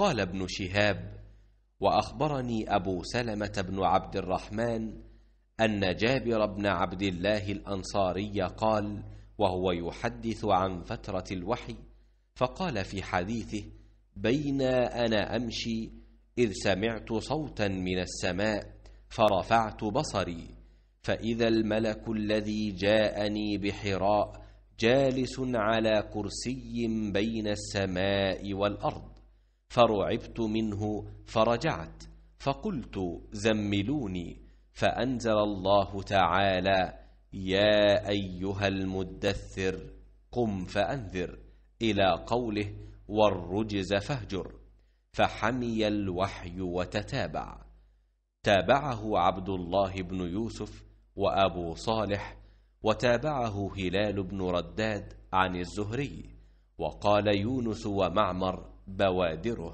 قال ابن شهاب واخبرني ابو سلمه بن عبد الرحمن ان جابر بن عبد الله الانصاري قال وهو يحدث عن فتره الوحي فقال في حديثه بين انا امشي اذ سمعت صوتا من السماء فرفعت بصري فاذا الملك الذي جاءني بحراء جالس على كرسي بين السماء والارض فرعبت منه فرجعت فقلت زملوني فأنزل الله تعالى يا أيها المدثر قم فأنذر إلى قوله والرجز فاهجر فحمي الوحي وتتابع تابعه عبد الله بن يوسف وأبو صالح وتابعه هلال بن رداد عن الزهري وقال يونس ومعمر بوادره